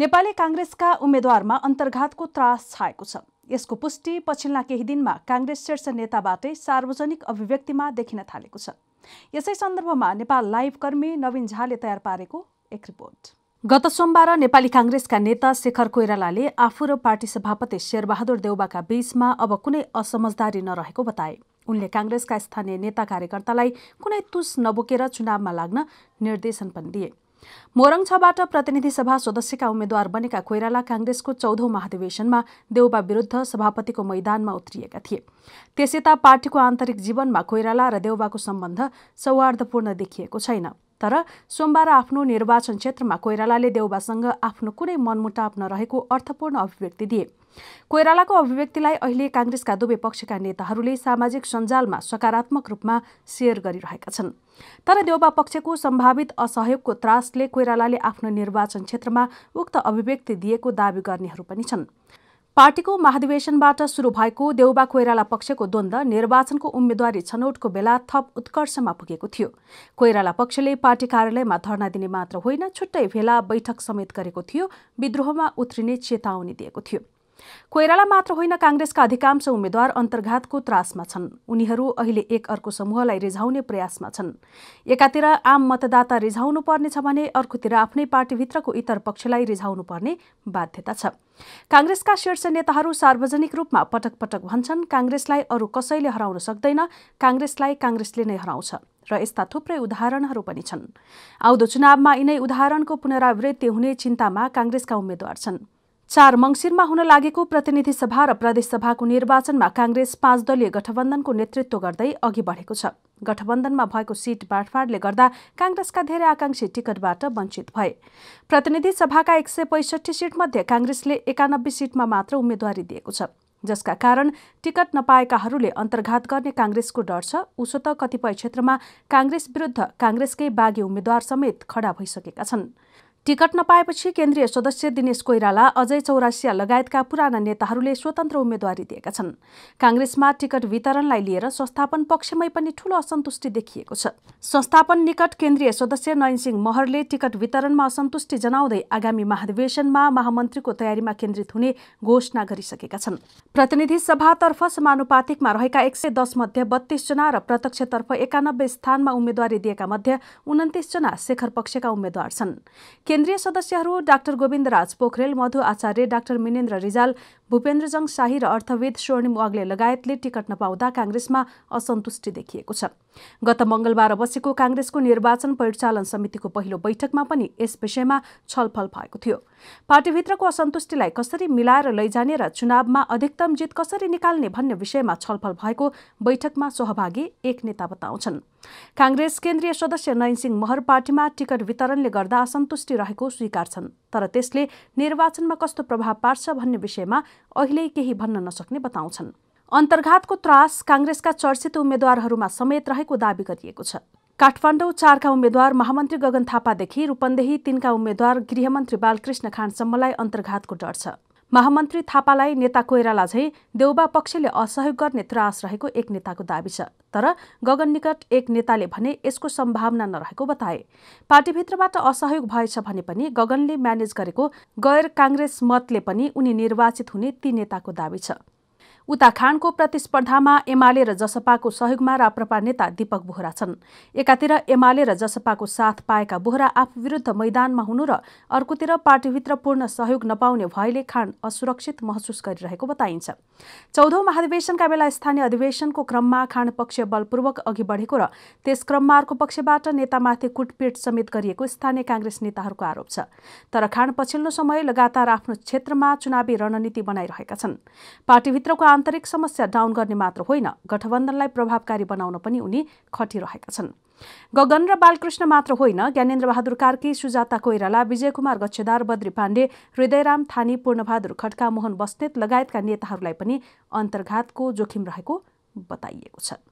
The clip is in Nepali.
नेपाली काङ्ग्रेसका उम्मेद्वारमा अन्तर्घातको त्रास छाएको छ यसको पुष्टि पछिल्ला केही दिनमा काङ्ग्रेस शीर्ष नेताबाटै सार्वजनिक अभिव्यक्तिमा देखिन थालेको छ यसै सन्दर्भमा नेपाल लाइभ कर्मी नवीन झाले तयार पारेको एक रिपोर्ट गत सोमबार नेपाली काङ्ग्रेसका नेता शेखर कोइरालाले आफू र पार्टी सभापति शेरबहादुर देउबाका बीचमा अब कुनै असमझदारी नरहेको बताए उनले काङ्ग्रेसका स्थानीय नेता कार्यकर्तालाई कुनै तुस नबोकेर चुनावमा लाग्न निर्देशन पनि दिए मोरङछबाट प्रतिनिधि सभा सदस्यका उम्मेद्वार बनेका कोइराला काङ्ग्रेसको चौधौं महाधिवेशनमा देउबा विरुद्ध सभापतिको मैदानमा उत्रिएका थिए त्यसैता पार्टीको आन्तरिक जीवनमा कोइराला र देउबाको सम्बन्ध सौहार्दपूर्ण देखिएको छैन तर सोमबार आफ्नो निर्वाचन क्षेत्रमा कोइरालाले देउबासँग आफ्नो कुनै मनमुटाप नरहेको अर्थपूर्ण अभिव्यक्ति दिए कोइरालाको अभिव्यक्तिलाई अहिले काङ्ग्रेसका दुवै पक्षका नेताहरूले सामाजिक सञ्जालमा सकारात्मक रूपमा सेयर गरिरहेका छन् तर देउबा पक्षको सम्भावित असहयोगको त्रासले कोइरालाले आफ्नो निर्वाचन क्षेत्रमा उक्त अभिव्यक्ति दिएको दावी गर्नेहरू पनि छन् पार्टीको महाधिवेशनबाट सुरु भएको देउबा कोइराला पक्षको द्वन्द निर्वाचनको उम्मेद्वारी छनौटको बेला थप उत्कर्षमा पुगेको थियो कोइराला पक्षले पार्टी कार्यालयमा धरना दिने मात्र होइन छुट्टै भेला बैठक समेत गरेको थियो विद्रोहमा उत्रिने चेतावनी दिएको थियो कोइराला मात्र होइन काङ्ग्रेसका अधिकांश उम्मेद्वार अन्तर्घातको त्रासमा छन् उनीहरू अहिले एक अर्को समूहलाई रिझाउने प्रयासमा छन् एकातिर आम मतदाता रिझाउनु पर्नेछ भने अर्कोतिर आफ्नै पार्टीभित्रको इतर पक्षलाई रिझाउनु पर्ने बाध्यता छ काङ्ग्रेसका शीर्ष नेताहरू सार्वजनिक रूपमा पटक पटक भन्छन् काङ्ग्रेसलाई अरू कसैले हराउन सक्दैन काङ्ग्रेसलाई काङ्ग्रेसले नै हराउँछ र यस्ता थुप्रै उदाहरणहरू पनि छन् आउँदो चुनावमा यिनै उदाहरणको पुनरावृत्ति हुने चिन्तामा काङ्ग्रेसका उम्मेद्वार छन् चार मङ्सिरमा हुन लागेको प्रतिनिधि सभा र प्रदेशसभाको निर्वाचनमा काङ्ग्रेस पाँच दलीय गठबन्धनको नेतृत्व गर्दै अघि बढेको छ गठबन्धनमा भएको सीट बाँडफाँडले गर्दा काङ्ग्रेसका धेरै आकांक्षी टिकटबाट वञ्चित भए प्रतिनिधि सभाका एक सय पैसठी सीटमध्ये काङ्ग्रेसले एकानब्बे सीटमा मात्र उम्मेद्वारी दिएको छ जसका कारण टिकट नपाएकाहरूले अन्तर्घात गर्ने काङ्ग्रेसको डर छ उसो त कतिपय क्षेत्रमा काङ्ग्रेस विरुद्ध काङ्ग्रेसकै बाघी उम्मेद्वार समेत खडा भइसकेका छन् टिकट नपाएपछि केन्द्रीय सदस्य दिनेश कोइराला अजय चौरासिया लगायतका पुराना नेताहरूले स्वतन्त्र उम्मेद्वारी दिएका छन् काङ्ग्रेसमा टिकट वितरणलाई लिएर संस्थापन पक्षमै पनि ठूलो असन्तुष्टि देखिएको छ संस्थापन निकट केन्द्रीय सदस्य नयनसिंह महरले टिकट वितरणमा असन्तुष्टि जनाउँदै आगामी महाधिवेशनमा महामन्त्रीको तयारीमा केन्द्रित हुने घोषणा गरिसकेका छन् प्रतिनिधि सभातर्फ समानुपातिकमा रहेका एक सय दस मध्ये बत्तीसजना र प्रत्यक्षतर्फ एकानब्बे स्थानमा उम्मेद्वारी दिएका मध्ये उन्तिसजना शेखर पक्षका उम्मेद्वार छन् केन्द्रीय सदस्यहरू डाक्टर गोविन्दराज पोखरेल मधु आचार्य डाक्टर मिनेन्द्र रिजाल भूपेन्द्रजङ शाही र अर्थवेद स्वर्णिम वाग्ले लगायतले टिकट नपाउँदा काङ्ग्रेसमा असन्तुष्टि देखिएको छ गत मंगलबार बसेको काङ्ग्रेसको निर्वाचन परिचालन समितिको पहिलो बैठकमा पनि यस विषयमा छलफल भएको थियो पार्टीभित्रको असन्तुष्टिलाई कसरी मिलाएर लैजाने र चुनावमा अधिकतम जित कसरी निकाल्ने भन्ने विषयमा छलफल भएको बैठकमा सहभागी एक नेता बताउँछन् काङ्ग्रेस केन्द्रीय सदस्य नयनसिंह महर पार्टीमा टिकट वितरणले गर्दा असन्तुष्टि रहेको स्वीकार छन् तर त्यसले निर्वाचनमा कस्तो प्रभाव पार्छ भन्ने विषयमा अहिले केही भन्न नसक्ने बताउँछन् अन्तर्घातको त्रास काङ्ग्रेसका चर्चित उम्मेद्वारहरूमा समेत रहेको दावी गरिएको छ काठमाडौँ चारका उम्मेद्वार महामन्त्री गगन थापादेखि रूपन्देही तिनका उम्मेद्वार गृहमन्त्री बालकृष्ण खानसम्मलाई अन्तर्घातको डर छ महामन्त्री थापालाई नेता कोइराला झैँ देउबा पक्षले असहयोग गर्ने त्रास रहेको एक नेताको दावी छ तर गगन निकट एक नेताले भने यसको सम्भावना नरहेको बताए पार्टीभित्रबाट असहयोग भएछ भने पनि गगनले म्यानेज गरेको गैर काङ्ग्रेस मतले पनि उनी निर्वाचित हुने ती नेताको दावी छ उता खानको प्रतिस्पर्धामा एमाले र जसपाको सहयोगमा राप्रपा नेता दीपक बोहरा छन् एकातिर एमाले र जसपाको साथ पाएका बोहरा आफू विरूद्ध मैदानमा हुनु र अर्कोतिर पार्टीभित्र पूर्ण सहयोग नपाउने भएले खान असुरक्षित महसुस गरिरहेको बताइन्छ चौधौं महाधिवेशनका बेला स्थानीय अधिवेशनको क्रममा खान पक्ष बलपूर्वक अघि बढेको र त्यस क्रममा अर्को पक्षबाट नेतामाथि कुटपिट समेत गरिएको स्थानीय काङ्ग्रेस नेताहरूको आरोप छ तर खान पछिल्लो समय लगातार आफ्नो क्षेत्रमा चुनावी रणनीति बनाइरहेका छन् पार्टीभित्रको आन्तरिक समस्या डाउन गर्ने मात्र होइन गठबन्धनलाई प्रभावकारी बनाउन पनि उनी खटिरहेका छन् गगन र बालकृष्ण मात्र होइन ज्ञानेन्द्र बहादुर कार्की सुजाता कोइराला विजय कुमार गच्छेदार बद्री पाण्डे हृदयराम थानी पूर्णबहादुर खड्का मोहन बस्नेत लगायतका नेताहरूलाई पनि अन्तर्घातको जोखिम रहेको बताइएको छ